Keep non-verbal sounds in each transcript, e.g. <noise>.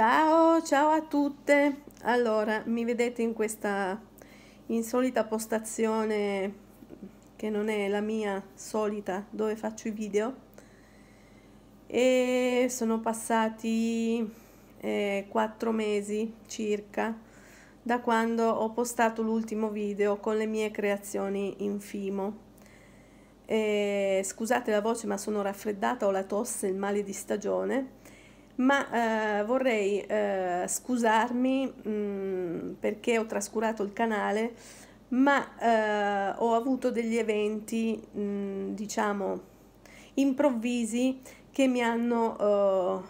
Ciao, ciao a tutte! Allora, mi vedete in questa insolita postazione che non è la mia solita dove faccio i video e sono passati eh, 4 mesi circa da quando ho postato l'ultimo video con le mie creazioni in Fimo. E, eh, scusate la voce ma sono raffreddata, ho la tosse, il male di stagione ma eh, vorrei eh, scusarmi mh, mm, perché ho trascurato il canale, ma eh, ho avuto degli eventi, mh, mm, diciamo, improvvisi che mi hanno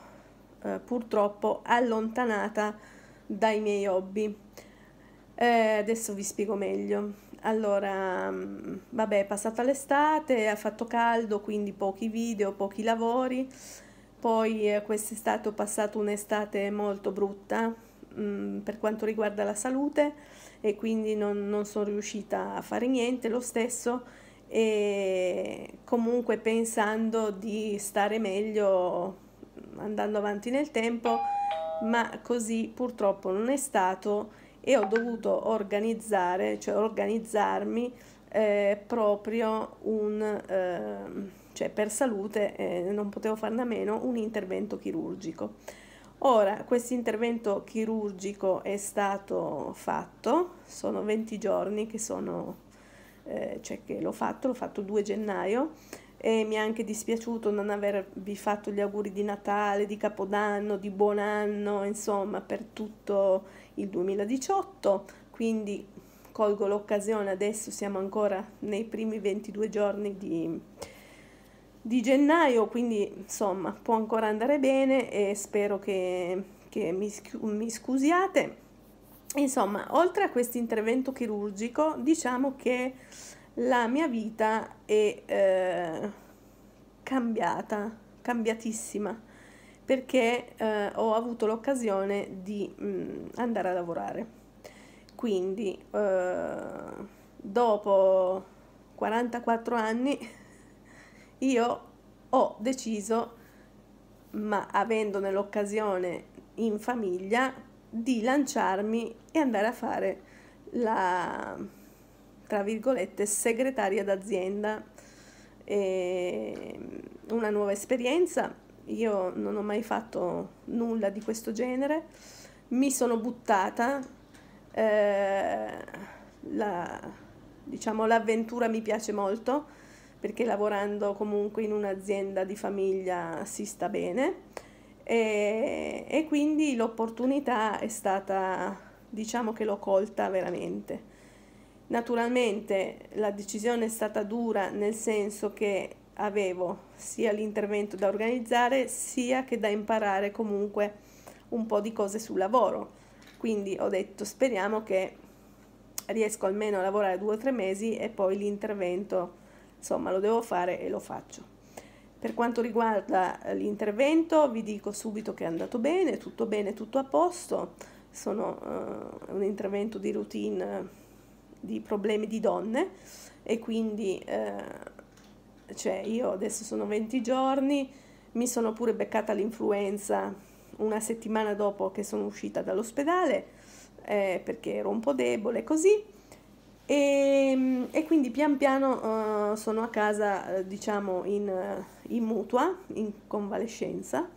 eh, eh, purtroppo allontanata dai miei hobby. adesso vi spiego meglio. Allora, mm, vabbè, è passata l'estate, ha fatto caldo, quindi pochi video, pochi lavori. Poi eh, quest'estate ho passato un'estate molto brutta mh, mm, per quanto riguarda la salute e quindi non, non sono riuscita a fare niente lo stesso e comunque pensando di stare meglio mm, andando avanti nel tempo, ma così purtroppo non è stato e ho dovuto organizzare, cioè organizzarmi eh, proprio un, eh, cioè per salute eh, non potevo farne a meno, un intervento chirurgico. Ora, questo intervento chirurgico è stato fatto, sono 20 giorni che, sono, eh, cioè che l'ho fatto, l'ho fatto il 2 gennaio e mi è anche dispiaciuto non avervi fatto gli auguri di Natale, di Capodanno, di buon anno, insomma, per tutto il 2018, quindi colgo l'occasione, adesso siamo ancora nei primi 22 giorni di, di gennaio, quindi insomma può ancora andare bene e spero che, che mi, mi scusiate. Insomma, oltre a questo intervento chirurgico, diciamo che la mia vita è eh, cambiata, cambiatissima, perché eh, ho avuto l'occasione di mh, mm, andare a lavorare. Quindi, eh, dopo 44 anni, <laughs> io ho deciso, ma avendone l'occasione in famiglia, di lanciarmi e andare a fare la, tra virgolette, segretaria d'azienda. E una nuova esperienza, io non ho mai fatto nulla di questo genere, mi sono buttata eh, la, diciamo, l'avventura mi piace molto perché lavorando comunque in un'azienda di famiglia si sta bene e, e quindi l'opportunità è stata, diciamo che l'ho colta veramente. Naturalmente la decisione è stata dura nel senso che avevo sia l'intervento da organizzare sia che da imparare comunque un po' di cose sul lavoro quindi ho detto speriamo che riesco almeno a lavorare due o tre mesi e poi l'intervento, insomma, lo devo fare e lo faccio. Per quanto riguarda eh, l'intervento, vi dico subito che è andato bene, tutto bene, tutto a posto. Sono uh, un intervento di routine di problemi di donne e quindi uh, cioè io adesso sono 20 giorni, mi sono pure beccata l'influenza una settimana dopo che sono uscita dall'ospedale eh, perché ero un po' debole così e, ehm, e quindi pian piano eh, sono a casa eh, diciamo in, eh, in mutua, in convalescenza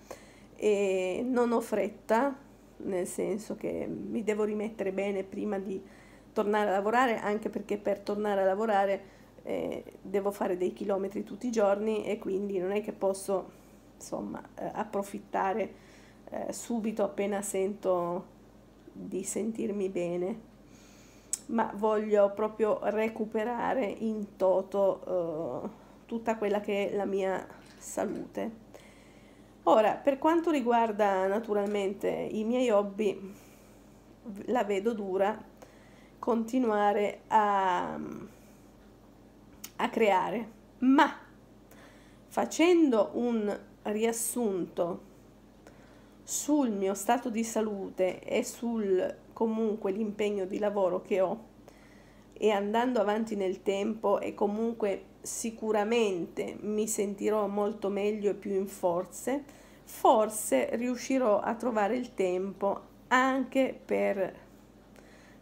e non ho fretta nel senso che mi devo rimettere bene prima di tornare a lavorare anche perché per tornare a lavorare eh, devo fare dei chilometri tutti i giorni e quindi non è che posso insomma eh, approfittare eh, subito appena sento di sentirmi bene ma voglio proprio recuperare in toto eh, tutta quella che è la mia salute ora per quanto riguarda naturalmente i miei hobby la vedo dura continuare a, a creare ma facendo un riassunto sul mio stato di salute e sul comunque l'impegno di lavoro che ho e andando avanti nel tempo e comunque sicuramente mi sentirò molto meglio e più in forze, forse riuscirò a trovare il tempo anche per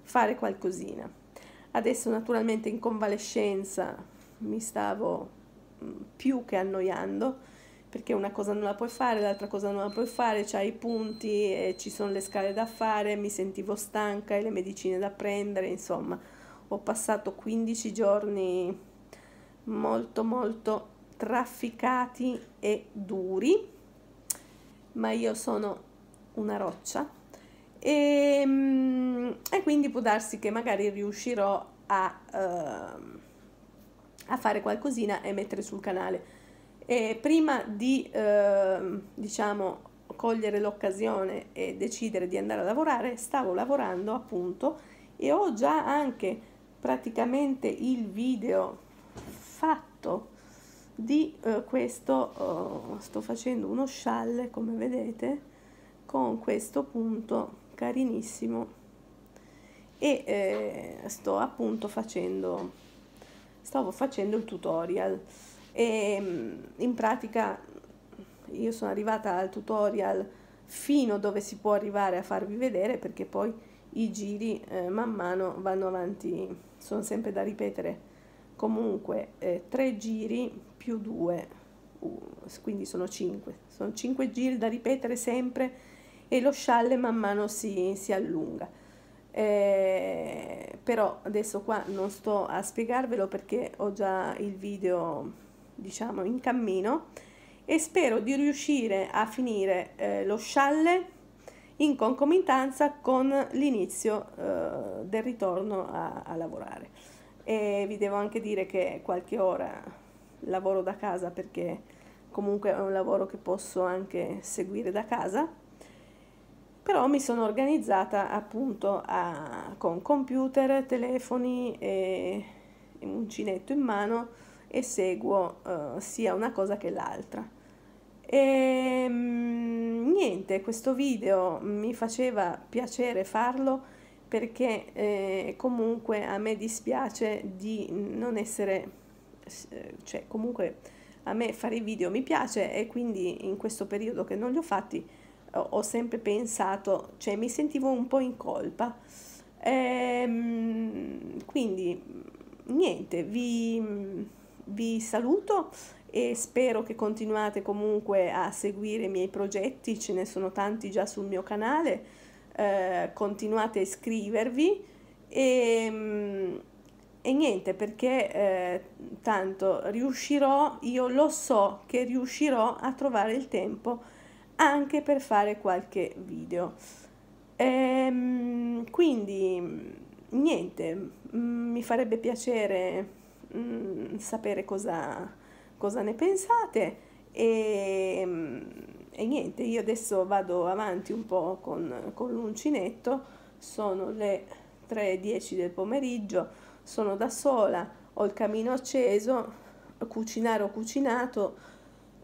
fare qualcosina. Adesso naturalmente in convalescenza mi stavo mm, più che annoiando perché una cosa non la puoi fare, l'altra cosa non la puoi fare, c'hai i punti, e eh, ci sono le scale da fare, mi sentivo stanca e le medicine da prendere, insomma, ho passato 15 giorni molto molto trafficati e duri, ma io sono una roccia e, ehm, e quindi può darsi che magari riuscirò a, uh, a fare qualcosina e mettere sul canale e prima di eh, diciamo, cogliere l'occasione e decidere di andare a lavorare, stavo lavorando appunto e ho già anche praticamente il video fatto di eh, questo oh, sto facendo uno scialle come vedete con questo punto carinissimo e eh, sto appunto facendo stavo facendo il tutorial e mm, in pratica io sono arrivata al tutorial fino dove si può arrivare a farvi vedere perché poi i giri eh, man mano vanno avanti, sono sempre da ripetere. Comunque eh, 3 giri più due quindi sono cinque sono cinque giri da ripetere sempre e lo scialle man mano si, si allunga. Eh, però adesso qua non sto a spiegarvelo perché ho già il video diciamo in cammino e spero di riuscire a finire eh, lo scialle in concomitanza con l'inizio eh, del ritorno a, a lavorare e vi devo anche dire che qualche ora lavoro da casa perché comunque è un lavoro che posso anche seguire da casa però mi sono organizzata appunto a, con computer, telefoni e, e uncinetto in mano e seguo uh, sia una cosa che l'altra. E ehm, mh, niente, questo video mi faceva piacere farlo perché eh, comunque a me dispiace di non essere, eh, cioè comunque a me fare i video mi piace e quindi in questo periodo che non li ho fatti ho sempre pensato, cioè mi sentivo un po' in colpa. E, ehm, quindi niente, vi vi saluto e spero che continuate comunque a seguire i miei progetti, ce ne sono tanti già sul mio canale, eh, continuate a iscrivervi e, mm, e niente perché eh, tanto riuscirò, io lo so che riuscirò a trovare il tempo anche per fare qualche video. Ehm, quindi niente, mm, mi farebbe piacere mh, mm, sapere cosa, cosa, ne pensate e, mm, e, niente, io adesso vado avanti un po' con, con l'uncinetto, sono le 3.10 del pomeriggio, sono da sola, ho il camino acceso, cucinare ho cucinato,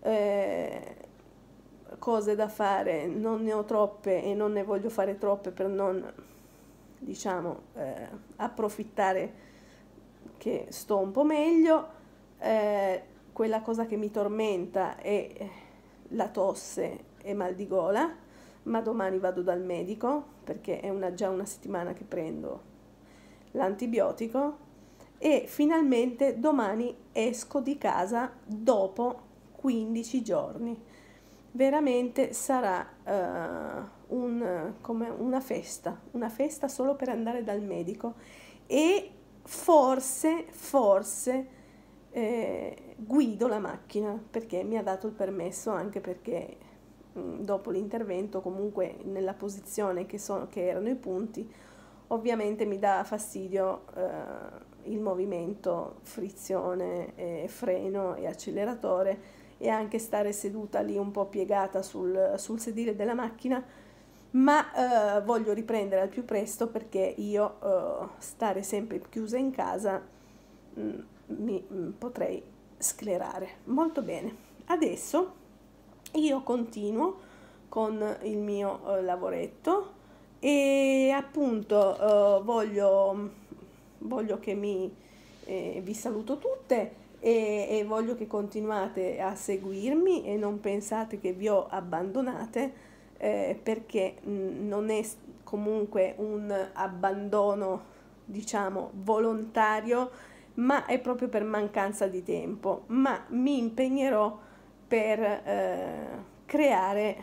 eh, cose da fare, non ne ho troppe e non ne voglio fare troppe per non, diciamo, eh, approfittare che sto un po' meglio, eh, quella cosa che mi tormenta è eh, la tosse e mal di gola, ma domani vado dal medico perché è una, già una settimana che prendo l'antibiotico e finalmente domani esco di casa dopo 15 giorni. Veramente sarà uh, un, come una festa, una festa solo per andare dal medico e forse, forse eh, guido la macchina perché mi ha dato il permesso anche perché mh, mm, dopo l'intervento comunque nella posizione che, sono, che erano i punti ovviamente mi dà fastidio eh, il movimento frizione e freno e acceleratore e anche stare seduta lì un po' piegata sul, sul sedile della macchina ma eh, voglio riprendere al più presto perché io eh, stare sempre chiusa in casa mh, mm, mi mh, mm, potrei sclerare. Molto bene, adesso io continuo con il mio eh, lavoretto e appunto eh, voglio, voglio che mi, eh, vi saluto tutte e, e voglio che continuate a seguirmi e non pensate che vi ho abbandonate eh, perché mh, non è comunque un abbandono diciamo volontario ma è proprio per mancanza di tempo ma mi impegnerò per eh, creare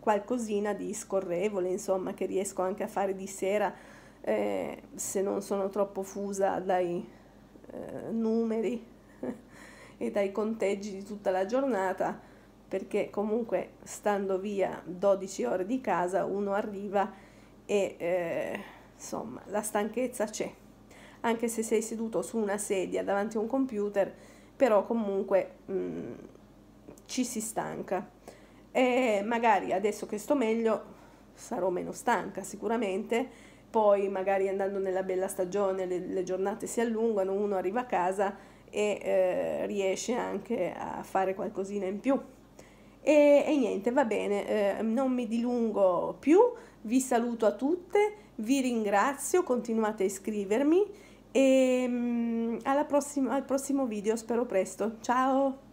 qualcosina di scorrevole insomma che riesco anche a fare di sera eh, se non sono troppo fusa dai eh, numeri <laughs> e dai conteggi di tutta la giornata perché comunque stando via 12 ore di casa uno arriva e eh, insomma la stanchezza c'è. Anche se sei seduto su una sedia davanti a un computer, però comunque mh, mm, ci si stanca. E magari adesso che sto meglio sarò meno stanca sicuramente, poi magari andando nella bella stagione le, le giornate si allungano, uno arriva a casa e eh, riesce anche a fare qualcosina in più. E, e niente, va bene, eh, non mi dilungo più, vi saluto a tutte, vi ringrazio, continuate a iscrivermi e mm, prossima, al prossimo video, spero presto. Ciao!